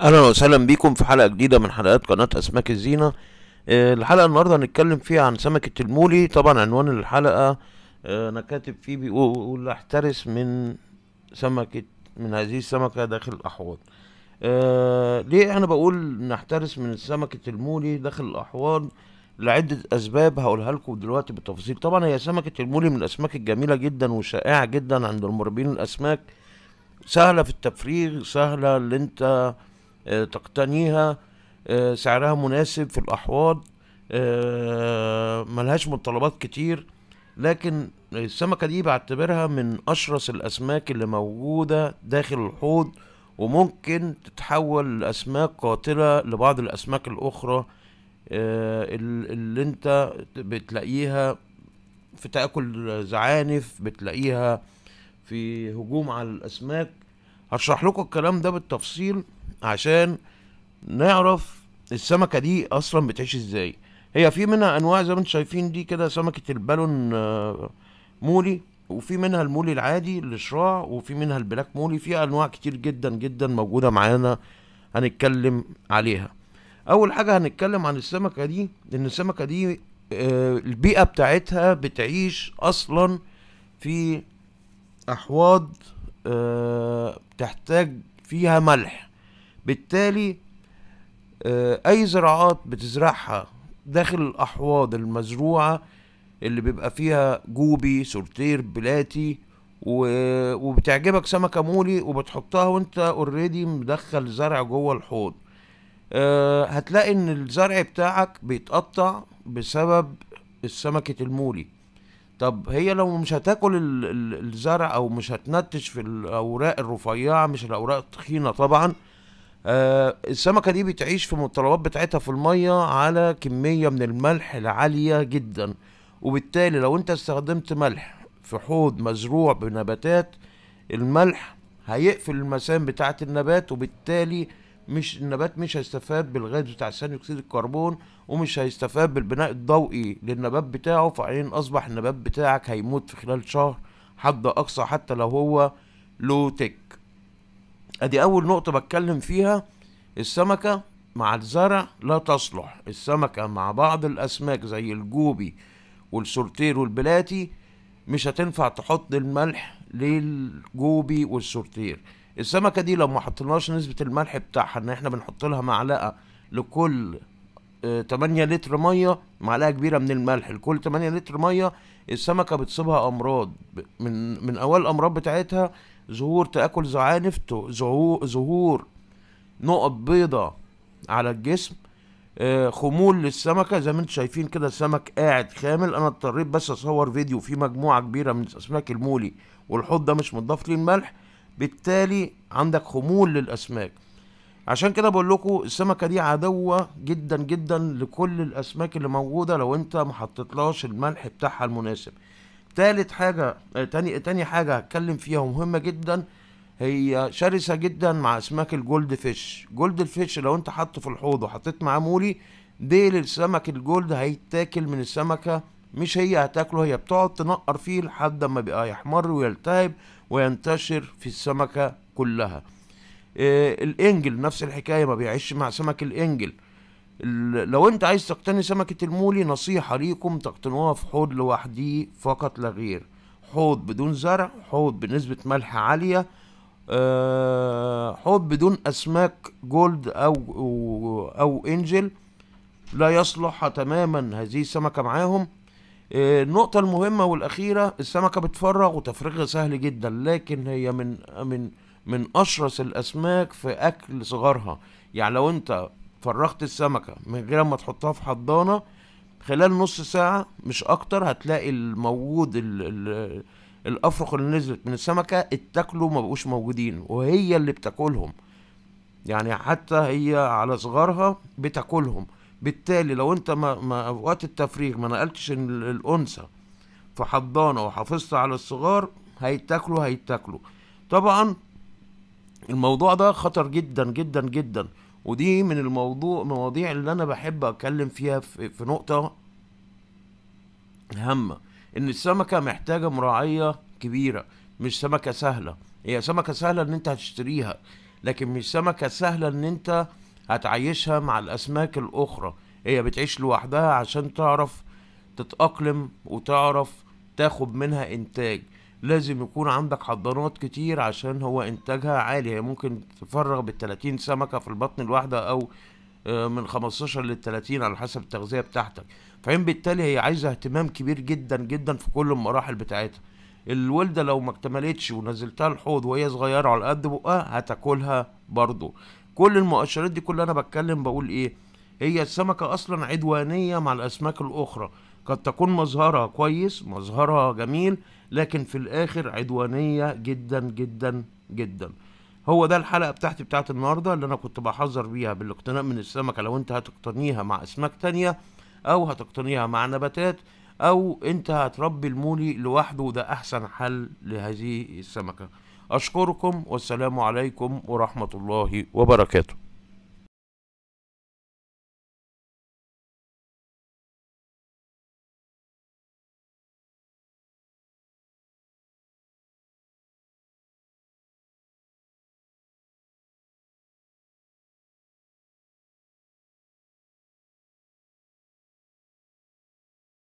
اهلا وسهلا بيكم في حلقه جديده من حلقات قناه اسماك الزينه آه، الحلقه النهارده هنتكلم فيها عن سمكه المولي طبعا عنوان الحلقه آه، انا كاتب فيه بيقول احترس من سمكه من هذه السمكه داخل الاحواض آه، ليه انا بقول نحترس من سمكه المولي داخل الاحواض لعدة أسباب هقولها لكم دلوقتي بالتفصيل طبعا هي سمكة المولي من الأسماك الجميلة جدا وشائعة جدا عند المربين الأسماك سهلة في التفريغ سهلة اللي انت آه آه، تقتنيها آه، سعرها مناسب في الأحواض آه، ملهاش متطلبات كتير لكن السمكة دي بعتبرها من أشرس الأسماك اللي موجودة داخل الحوض وممكن تتحول لأسماك قاتلة لبعض الأسماك الأخرى اللي انت بتلاقيها في تاكل زعانف بتلاقيها في هجوم على الاسماك هشرح لكم الكلام ده بالتفصيل عشان نعرف السمكة دي أصلا بتعيش إزاي هي في منها أنواع زي ما انتم شايفين دي كده سمكة البالون آه، مولي وفي منها المولي العادي الاشراع وفي منها البلاك مولي في أنواع كتير جدا جدا موجودة معانا هنتكلم عليها أول حاجة هنتكلم عن السمكة دي لأن السمكة دي آه، البيئة بتاعتها بتعيش أصلا في أحواض آه، تحتاج فيها ملح بالتالي آه، اي زراعات بتزرعها داخل الاحواض المزروعه اللي بيبقى فيها جوبي سورتير بلاتي وبتعجبك سمكه مولي وبتحطها وانت اوريدي مدخل زرع جوه الحوض أه هتلاقي ان الزرع بتاعك بيتقطع بسبب السمكة المولي طب هي لو مش هتاكل الزرع او مش هتنتش في الاوراق الرفيعة مش الاوراق التخينة طبعا آه السمكة دي بتعيش في المتطلبات بتاعتها في المية على كمية من الملح العالية جدا وبالتالي لو انت استخدمت ملح في حوض مزروع بنباتات الملح هيقفل المسام بتاعة النبات وبالتالي مش النبات مش هيستفاد بالغاز بتاع ثاني اكسيد الكربون ومش هيستفاد بالبناء الضوئي للنبات بتاعه فعين اصبح النبات بتاعك هيموت في خلال شهر حد اقصى حتى لو هو لو تك ادي اول نقطة بتكلم فيها السمكة مع الزرع لا تصلح السمكة مع بعض الاسماك زي الجوبي والسورتير والبلاتي مش هتنفع تحط الملح للجوبي والسورتير السمكة دي لو ما حطناش نسبة الملح بتاعها ان احنا بنحط لها معلقة لكل 8 آه، لتر ميه معلقه كبيره من الملح لكل 8 لتر ميه السمكه بتصيبها امراض من من اول الامراض بتاعتها ظهور تآكل زعانف ظهور نقط بيضة على الجسم آه، خمول للسمكة زي ما انتم شايفين كده السمك قاعد خامل انا اضطريت بس اصور فيديو فيه مجموعة كبيرة من الاسماك المولي والحوض ده مش مضاف ليه الملح بالتالي عندك خمول للاسماك عشان كده بقول لكم السمكه دي عدوه جدا جدا لكل الاسماك اللي موجوده لو انت ما حطيتلهاش الملح بتاعها المناسب تالت حاجة تاني تاني حاجة هتكلم فيها ومهمة جدا هي شرسة جدا مع أسماك الجولد فيش جولد الفيش لو أنت حاطه في الحوض وحطيت معاه مولي ديل السمك الجولد هيتاكل من السمكة مش هي هتاكله هي بتقعد تنقر فيه لحد ما بقى يحمر ويلتهب وينتشر في السمكة كلها آه الانجل نفس الحكاية ما بيعيش مع سمك الانجل لو انت عايز تقتني سمكة المولي نصيحة ليكم تقتنوها في حوض لوحدي فقط لا غير حوض بدون زرع حوض بنسبة ملح عالية آه، حوض بدون أسماك جولد أو أو, أو إنجل لا يصلح تماما هذه السمكة معاهم آه، النقطة المهمة والأخيرة السمكة بتفرغ وتفريغها سهل جدا لكن هي من من من أشرس الأسماك في أكل صغارها يعني لو أنت فرغت السمكة من غير ما تحطها في حضانة خلال نص ساعة مش أكتر هتلاقي الموجود ال ال الأفرخ اللي نزلت من السمكة اتاكلوا مبقوش موجودين وهي اللي بتاكلهم يعني حتى هي على صغارها بتاكلهم بالتالي لو انت ما, ما وقت التفريغ ما نقلتش الانثى في حضانه وحافظت على الصغار هيتاكلوا هيتاكلوا طبعا الموضوع ده خطر جدا جدا جدا ودي من الموضوع مواضيع اللي انا بحب اتكلم فيها في, في نقطه هامه ان السمكه محتاجه مراعيه كبيره مش سمكه سهله هي سمكه سهله ان انت هتشتريها لكن مش سمكه سهله ان انت هتعيشها مع الاسماك الاخرى هي بتعيش لوحدها عشان تعرف تتاقلم وتعرف تاخد منها انتاج لازم يكون عندك حضانات كتير عشان هو انتاجها عالي هي ممكن تفرغ بالتلاتين سمكة في البطن الواحدة او آه، من 15 لل 30 على حسب التغذية بتاعتك فهم بالتالي هي عايزة اهتمام كبير جدا جدا في كل المراحل بتاعتها الولدة لو ما اكتملتش ونزلتها الحوض وهي صغيرة على قد بقها هتاكلها برضو كل المؤشرات دي كلها انا بتكلم بقول ايه هي السمكة اصلا عدوانية مع الاسماك الاخرى قد تكون مظهرها كويس مظهرها جميل لكن في الاخر عدوانية جدا جدا جدا هو ده الحلقة بتاعتي بتاعت النهاردة اللي انا كنت بحذر بيها بالاقتناء من السمكة لو انت هتقتنيها مع اسماك تانية او هتقتنيها مع نباتات او انت هتربي المولي لوحده وده احسن حل لهذه السمكة اشكركم والسلام عليكم ورحمة الله وبركاته